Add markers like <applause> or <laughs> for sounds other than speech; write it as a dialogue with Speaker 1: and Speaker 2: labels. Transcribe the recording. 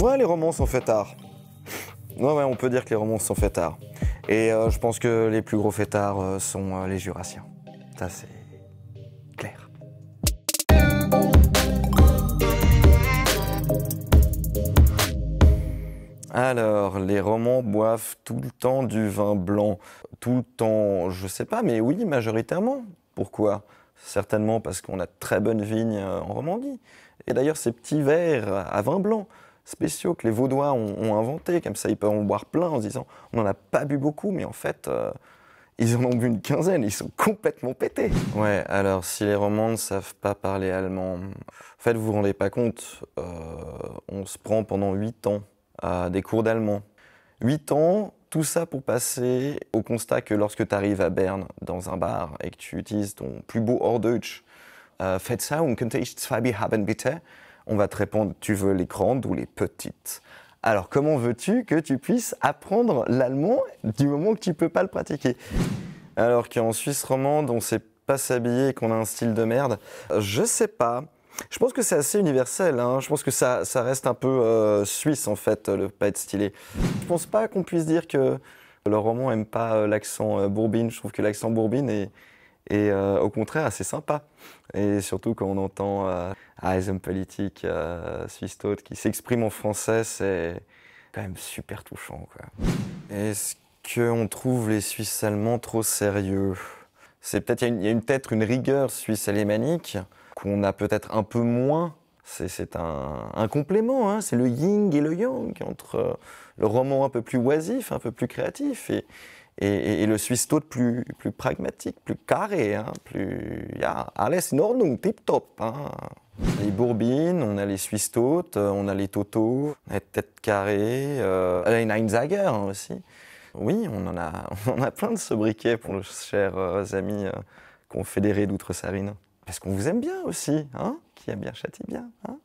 Speaker 1: Ouais, les romans sont tard. Ouais, ouais, on peut dire que les romans sont tard. Et euh, je pense que les plus gros fêtards euh, sont euh, les Jurassiens. Ça, c'est clair. Alors, les romans boivent tout le temps du vin blanc. Tout le temps, je sais pas, mais oui, majoritairement. Pourquoi Certainement parce qu'on a de très bonnes vignes en Romandie. Et d'ailleurs, ces petits verres à vin blanc spéciaux que les Vaudois ont, ont inventés, comme ça ils peuvent en boire plein en se disant on n'en a pas bu beaucoup, mais en fait euh, ils en ont bu une quinzaine, ils sont complètement pétés. Ouais, alors si les Romans ne savent pas parler allemand, en fait vous vous rendez pas compte, euh, on se prend pendant 8 ans à des cours d'allemand. 8 ans, tout ça pour passer au constat que lorsque tu arrives à Berne dans un bar et que tu utilises ton plus beau Hors Deutsch, euh, faites ça und könnte ich zwei haben bitte on va te répondre tu veux les grandes ou les petites. Alors comment veux-tu que tu puisses apprendre l'allemand du moment que tu ne peux pas le pratiquer Alors qu'en Suisse romande, on ne sait pas s'habiller et qu'on a un style de merde. Je sais pas. Je pense que c'est assez universel. Hein. Je pense que ça, reste un peu euh, suisse en fait, le euh, pas être stylé. Je pense pas qu'on puisse dire que le roman aime pas euh, l'accent bourbine. Je trouve que l'accent bourbine est, et euh, au contraire, c'est sympa. Et surtout quand on entend euh, euh suisse Politique, qui s'exprime en français, c'est quand même super touchant. Est-ce qu'on trouve les Suisses allemands trop sérieux C'est peut-être il y a, peut-être une rigueur suisse-alémanique qu'on a peut-être un peu moins. C'est un, complément, hein. c'est le yin et le yang entre euh, le roman un peu plus oisif, un peu plus créatif et, et, le Suisse Tote plus, pragmatique, plus carré, hein, plus. Yeah, Alès in Ordnung, tip top. Hein. Les Bourbines, on a les Suisse toutes, euh, on a les Toto, les têtes carrées, euh, Einzager hein, aussi. Oui, on en, a, <laughs> on en a plein de ce briquet pour nos chers euh, amis euh, confédérés d'Outre-Sarine. Parce qu'on vous aime bien aussi, hein Qui aime bien châtie bien, hein